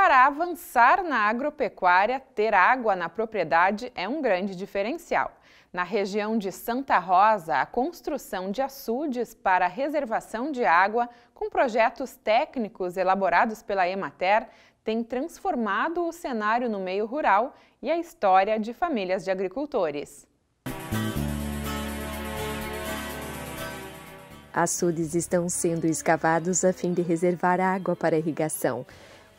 Para avançar na agropecuária, ter água na propriedade é um grande diferencial. Na região de Santa Rosa, a construção de açudes para reservação de água, com projetos técnicos elaborados pela Emater, tem transformado o cenário no meio rural e a história de famílias de agricultores. Açudes estão sendo escavados a fim de reservar água para irrigação.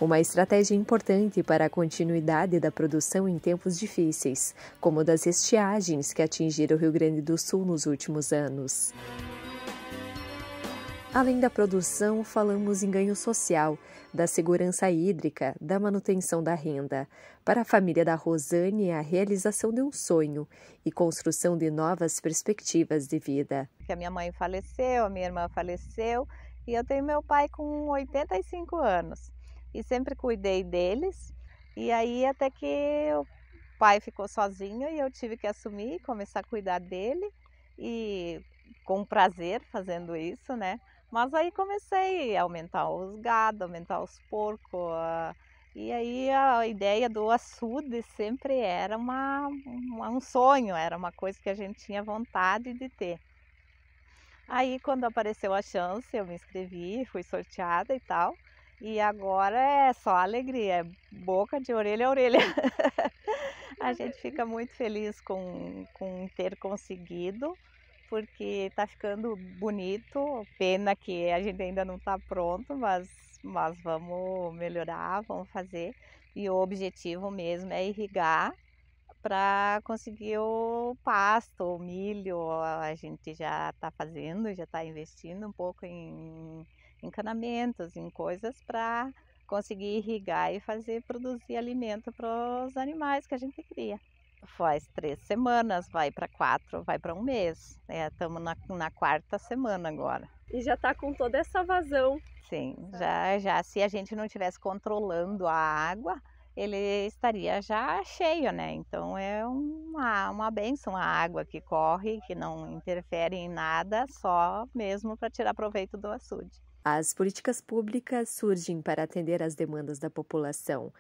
Uma estratégia importante para a continuidade da produção em tempos difíceis, como das estiagens que atingiram o Rio Grande do Sul nos últimos anos. Além da produção, falamos em ganho social, da segurança hídrica, da manutenção da renda. Para a família da Rosane, é a realização de um sonho e construção de novas perspectivas de vida. A minha mãe faleceu, a minha irmã faleceu e eu tenho meu pai com 85 anos e sempre cuidei deles. E aí até que o pai ficou sozinho e eu tive que assumir e começar a cuidar dele e com prazer fazendo isso, né? Mas aí comecei a aumentar os gados, aumentar os porcos. A... Ah, e aí a ideia do açude sempre era uma, uma, um sonho, era uma coisa que a gente tinha vontade de ter. Aí quando apareceu a chance, eu me inscrevi, fui sorteada e tal. E agora é só alegria, é boca de orelha a orelha. a gente fica muito feliz com, com ter conseguido, porque está ficando bonito. Pena que a gente ainda não está pronto, mas, mas vamos melhorar, vamos fazer. E o objetivo mesmo é irrigar para conseguir o pasto, o milho. A gente já está fazendo, já está investindo um pouco em encanamentos, em coisas para conseguir irrigar e fazer produzir alimento para os animais que a gente cria. Faz três semanas, vai para quatro, vai para um mês. Estamos né, é, na, na, quarta semana agora. E já está com toda essa vazão. Sim, tá. já, já. Se a gente não estivesse controlando a água, ele estaria já cheio, né? Então é uma, uma benção a água que corre, que não interfere em nada, só mesmo para tirar proveito do açude. As políticas públicas surgem para atender às demandas da população.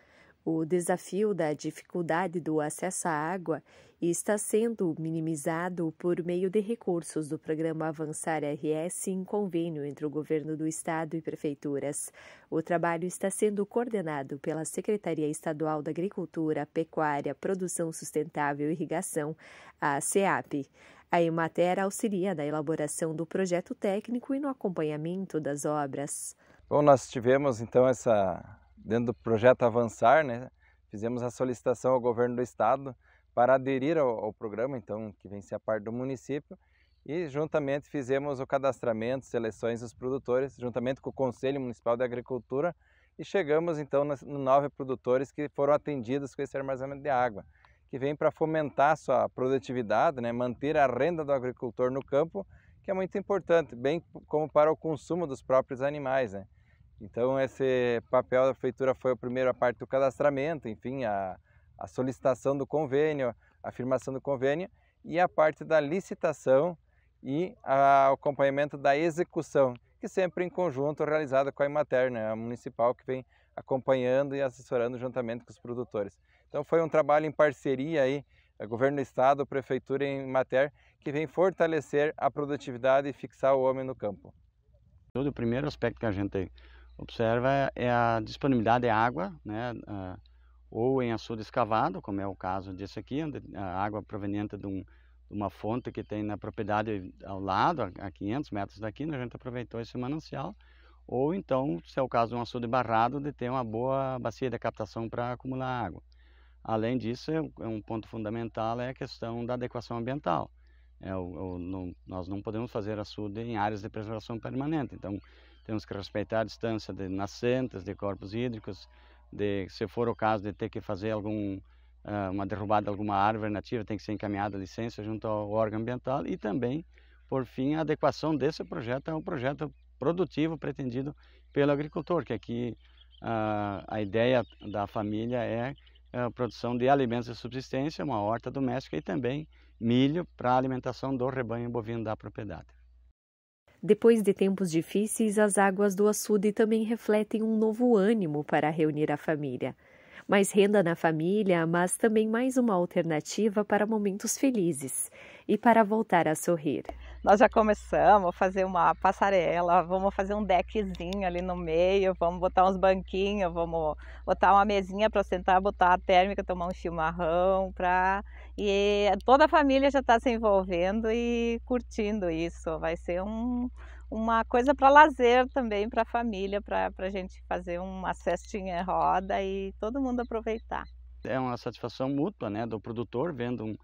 O desafio da dificuldade do acesso à água está sendo minimizado por meio de recursos do programa Avançar RS em convênio entre o governo do estado e prefeituras. O trabalho está sendo coordenado pela Secretaria Estadual da Agricultura, Pecuária, Produção Sustentável e Irrigação, a SEAP. A Imater auxilia na elaboração do projeto técnico e no acompanhamento das obras. Bom, nós tivemos então essa dentro do projeto Avançar, né? Fizemos a solicitação ao governo do estado para aderir ao, ao programa, então que vem ser a parte do município, e juntamente fizemos o cadastramento, seleções dos produtores, juntamente com o Conselho Municipal de Agricultura, e chegamos então nos nove produtores que foram atendidos com esse armazenamento de água que vem para fomentar sua produtividade, né? manter a renda do agricultor no campo, que é muito importante, bem como para o consumo dos próprios animais. Né? Então, esse papel da feitura foi a primeira parte do cadastramento, enfim, a, a solicitação do convênio, a afirmação do convênio e a parte da licitação e o acompanhamento da execução, que sempre em conjunto realizada com a Imater, né? a municipal que vem acompanhando e assessorando juntamente com os produtores. Então foi um trabalho em parceria aí, eh, governo do estado, prefeitura em Mater, que vem fortalecer a produtividade e fixar o homem no campo. O primeiro aspecto que a gente observa é a disponibilidade de água, né? Ah, ou em açude escavado, como é o caso desse aqui, a água proveniente de, um, de uma fonte que tem na propriedade ao lado, a 500 metros daqui, né? a gente aproveitou esse manancial, ou então, se é o caso de um açude barrado, de ter uma boa bacia de captação para acumular água. Além disso, é, é um ponto fundamental é a questão da adequação ambiental. É, o, é o, no, nós não podemos fazer açude em áreas de preservação permanente, então temos que respeitar a distância de nascentes, de corpos hídricos, de se for o caso de ter que fazer algum ah, uma derrubada de alguma árvore nativa tem que ser encaminhada a licença junto ao órgão ambiental e também, por fim, a adequação desse projeto ao projeto produtivo pretendido pelo agricultor, que aqui a, ah, a ideia da família é a produção de alimentos de subsistência, uma horta doméstica e também milho para a alimentação do rebanho bovino da propriedade. Depois de tempos difíceis, as águas do açude também refletem um novo ânimo para reunir a família. Mais renda na família, mas também mais uma alternativa para momentos felizes e para voltar a sorrir. Nós já começamos a fazer uma passarela, vamos fazer um deckzinho ali no meio, vamos botar uns banquinhos, vamos botar uma mesinha para sentar, botar a térmica, tomar um chimarrão, para e toda a família já está se envolvendo e curtindo isso. Vai ser um, uma coisa para lazer também para a família, para a gente fazer uma cestinha roda e todo mundo aproveitar. É uma satisfação mútua, né, do produtor vendo um,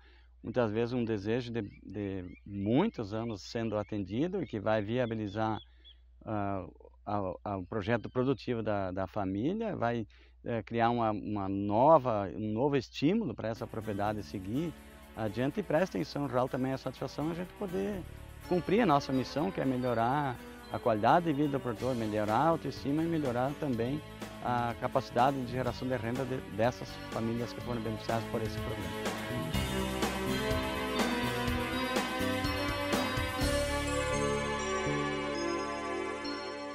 muitas vezes um desejo de, de muitos anos sendo atendido e que vai viabilizar uh, projeto produtivo da, da família, vai eh, criar uma, uma, nova, um novo estímulo para essa propriedade seguir adiante e prestem atenção extensão rural também é satisfação a gente poder cumprir a nossa missão, que é melhorar a qualidade de vida do produtor, melhorar a autoestima e melhorar também a capacidade de geração de renda de, dessas famílias que foram beneficiadas por esse programa.